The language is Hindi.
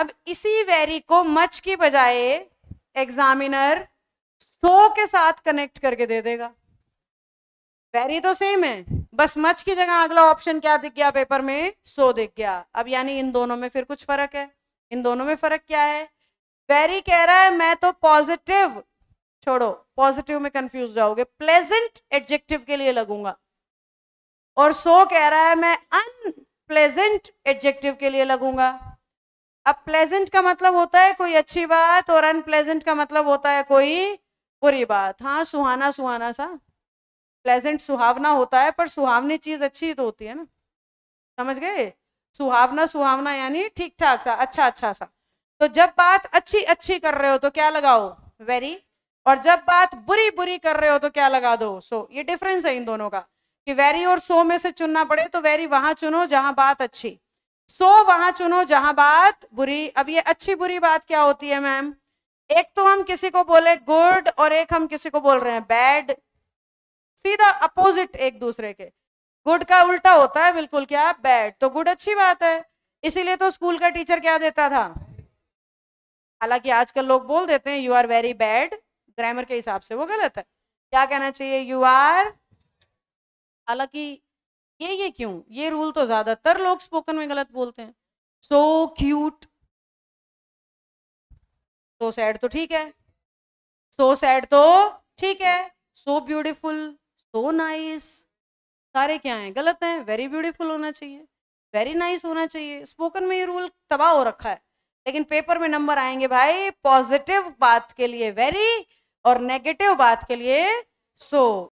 अब इसी वेरी को मच की बजाय एग्जामिनर सो के साथ कनेक्ट करके दे देगा वेरी तो सेम है बस मच की जगह अगला ऑप्शन क्या दिख गया पेपर में सो दिख गया अब यानी इन दोनों में फिर कुछ फर्क है इन दोनों में फर्क क्या है वेरी कह रहा है मैं तो पॉजिटिव छोड़ो पॉजिटिव में कंफ्यूज जाओगे प्लेजेंट एडजेक्टिव के लिए लगूंगा और सो कह रहा है मैं अनप्लेजेंट एडजेक्टिव के लिए लगूंगा अब प्लेजेंट का मतलब होता है कोई अच्छी बात और अनप्लेजेंट का मतलब होता है कोई बुरी बात हाँ सुहाना सुहाना सा प्लेजेंट सुहावना होता है पर सुहावनी चीज अच्छी तो होती है ना समझ गए सुहावना सुहावना यानी ठीक ठाक सा अच्छा अच्छा सा तो जब बात अच्छी अच्छी कर रहे हो तो क्या लगाओ वेरी और जब बात बुरी बुरी कर रहे हो तो क्या लगा दो सो so, ये डिफरेंस है इन दोनों का कि वेरी और सो में से चुनना पड़े तो वेरी वहां चुनो जहां बात अच्छी सो वहां चुनो जहां बात बुरी अब ये अच्छी बुरी बात क्या होती है मैम एक तो हम किसी को बोले गुड और एक हम किसी को बोल रहे हैं बैड सीधा अपोजिट एक दूसरे के गुड का उल्टा होता है बिल्कुल क्या बैड तो गुड अच्छी बात है इसीलिए तो स्कूल का टीचर क्या देता था हालांकि आजकल लोग बोल देते हैं you are very bad grammar के हिसाब से वो गलत है क्या कहना चाहिए यू आर हालांकि ये ये क्यों ये रूल तो ज्यादातर लोग स्पोकन में गलत बोलते हैं so so cute so sad तो ठीक है सो so सैड तो ठीक है सो ब्यूटीफुल सो नाइस सारे क्या हैं गलत हैं वेरी ब्यूटीफुल होना चाहिए वेरी नाइस nice होना चाहिए स्पोकन में ये रूल तबाह हो रखा है लेकिन पेपर में नंबर आएंगे भाई पॉजिटिव बात के लिए वेरी और नेगेटिव बात के लिए सो so.